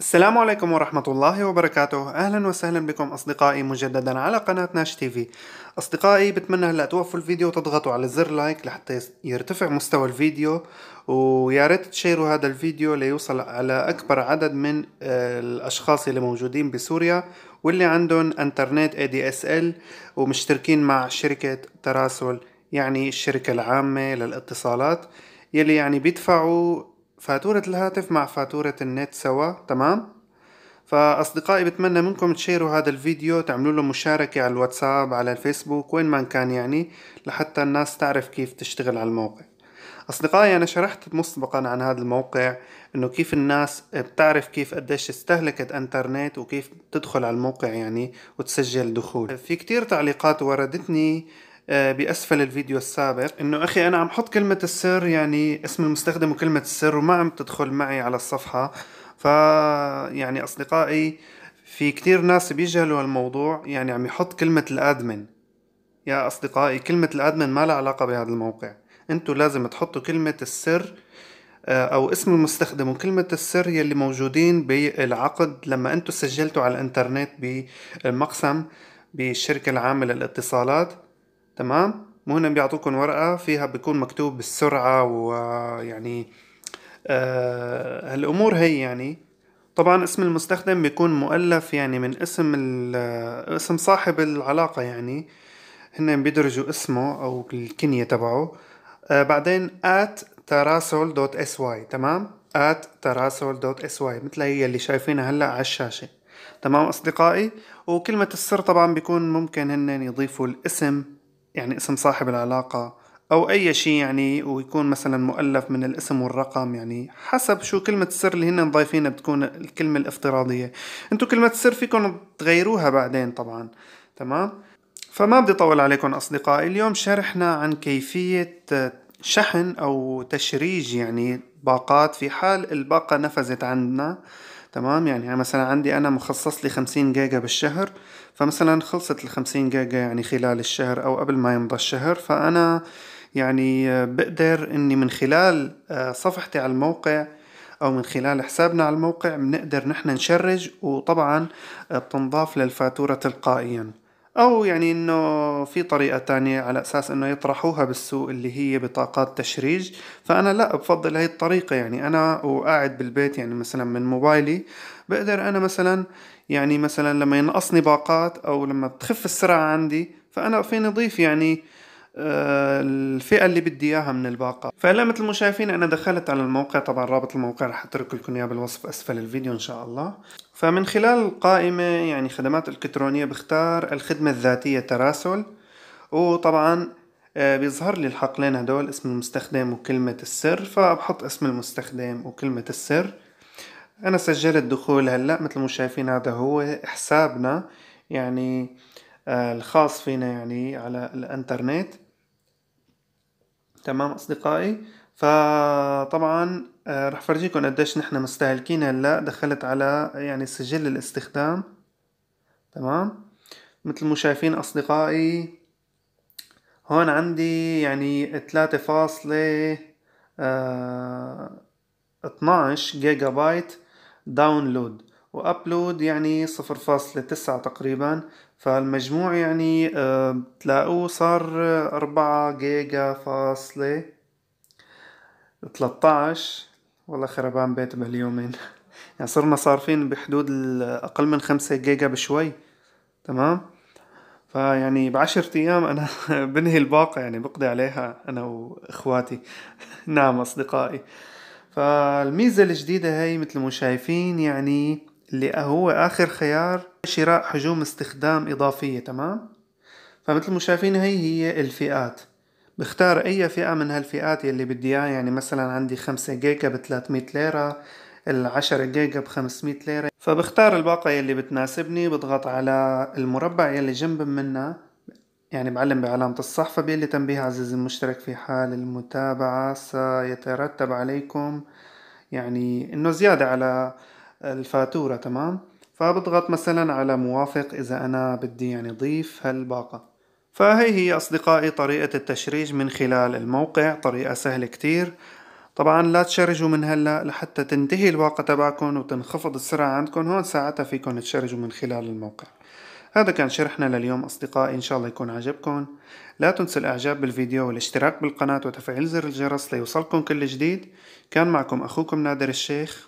السلام عليكم ورحمة الله وبركاته أهلا وسهلا بكم أصدقائي مجددا على قناة ناش تيفي أصدقائي بتمنى هلا توقفوا الفيديو وتضغطوا على زر لايك لحتى يرتفع مستوى الفيديو ويا ريت تشيروا هذا الفيديو ليوصل على أكبر عدد من آه، الأشخاص اللي موجودين بسوريا واللي عندهم انترنت اي دي اس ال ومشتركين مع شركة تراسل يعني الشركة العامة للاتصالات يلي يعني بيدفعوا فاتورة الهاتف مع فاتورة النت سوا تمام فأصدقائي بتمنى منكم تشيروا هذا الفيديو تعملوا له مشاركة على الواتساب على الفيسبوك وين ما كان يعني لحتى الناس تعرف كيف تشتغل على الموقع أصدقائي أنا شرحت مسبقا عن هذا الموقع أنه كيف الناس بتعرف كيف قديش استهلكت أنترنت وكيف تدخل على الموقع يعني وتسجل دخول في كتير تعليقات وردتني آه، باسفل الفيديو السابق انه اخي انا عم حط كلمه السر يعني اسم المستخدم وكلمه السر وما عم تدخل معي على الصفحه ف يعني اصدقائي في كتير ناس بيجهلوا الموضوع يعني عم يحط كلمه الادمن يا اصدقائي كلمه الادمن ما لها علاقه بهذا الموقع انتم لازم تحطوا كلمه السر آه، او اسم المستخدم وكلمة السر يلي موجودين بالعقد لما انتم سجلتوا على الانترنت بالمقسم بالشركة العامة للاتصالات تمام وهنا بيعطوكم ورقة فيها بيكون مكتوب بالسرعه ويعني هالأمور آه، هي يعني طبعا اسم المستخدم بيكون مؤلف يعني من اسم اسم صاحب العلاقة يعني هن بيدرجوا اسمه أو الكنية تبعه آه بعدين at واي تمام at واي مثل هي اللي شايفينها هلا على الشاشة تمام أصدقائي وكلمة السر طبعا بيكون ممكن هن يضيفوا الاسم يعني اسم صاحب العلاقة أو أي شيء يعني ويكون مثلا مؤلف من الاسم والرقم يعني حسب شو كلمة السر اللي هن ضايفينها بتكون الكلمة الافتراضية انتو كلمة السر فيكم تغيروها بعدين طبعا تمام فما بدي طول عليكم أصدقائي اليوم شرحنا عن كيفية شحن أو تشريج يعني باقات في حال الباقة نفذت عندنا تمام يعني مثلا عندي انا مخصص لي 50 جيجا بالشهر فمثلا خلصت ال 50 جيجا يعني خلال الشهر او قبل ما يمضى الشهر فانا يعني بقدر اني من خلال آه، صفحتي على الموقع او من خلال حسابنا على الموقع بنقدر نحن نشرج وطبعا بتنضاف للفاتورة تلقائيا أو يعني إنه في طريقة تانية على أساس إنه يطرحوها بالسوق اللي هي بطاقات تشريج فأنا لا بفضل هاي الطريقة يعني أنا وقاعد بالبيت يعني مثلا من موبايلي بقدر أنا مثلا يعني مثلا لما ينقصني باقات أو لما بتخف السرعة عندي فأنا فيني أضيف يعني آه، الفئة اللي بدي إياها من الباقة فهلا مثل ما شايفين أنا دخلت على الموقع طبعا رابط الموقع رح أترك لكم إياه بالوصف أسفل الفيديو إن شاء الله فمن خلال القائمة يعني خدمات إلكترونية بختار الخدمة الذاتية تراسل وطبعا آه، بيظهر لي الحقلين هدول اسم المستخدم وكلمة السر فبحط اسم المستخدم وكلمة السر أنا سجلت دخول هلأ مثل ما شايفين هذا هو حسابنا يعني آه، الخاص فينا يعني على الانترنت تمام اصدقائي فطبعا آه، رح فرجيكم قديش نحن مستهلكين هلا دخلت على يعني سجل الاستخدام تمام مثل ما شايفين اصدقائي هون عندي يعني ثلاثة فاصلة اتناش آه، جيجا بايت داونلود وابلود يعني صفر فاصلة تسعة تقريبا فالمجموع يعني بتلاقوه آه، صار أربعة جيجا فاصلة تلتاعش والله خربان بيت بهاليومين يعني صرنا صارفين بحدود أقل من خمسة جيجا بشوي تمام فيعني بعشرة أيام أنا بنهي الباقة يعني بقضي عليها أنا وإخواتي نعم أصدقائي فالميزة الجديدة هاي مثل ما شايفين يعني اللي هو آخر خيار شراء حجوم استخدام إضافية تمام فمثل ما شايفين هي هي الفئات بختار أي فئة من هالفئات يلي بدي إياها يعني مثلا عندي خمسة جيجا 300 ليرة العشرة جيجا بخمسمية ليرة فبختار الباقة يلي بتناسبني بضغط على المربع يلي جنب منها يعني بعلم بعلامة الصح فبيقول لي تنبيه عزيزي المشترك في حال المتابعة سيترتب عليكم يعني انه زيادة على الفاتورة تمام فبضغط مثلا على موافق إذا أنا بدي يعني ضيف هالباقة فهي هي أصدقائي طريقة التشريج من خلال الموقع طريقة سهلة كتير طبعا لا تشرجوا من هلا لحتى تنتهي الباقة تبعكم وتنخفض السرعة عندكم هون ساعتها فيكم تشرجوا من خلال الموقع هذا كان شرحنا لليوم أصدقائي إن شاء الله يكون عجبكم لا تنسوا الإعجاب بالفيديو والاشتراك بالقناة وتفعيل زر الجرس ليوصلكم كل جديد كان معكم أخوكم نادر الشيخ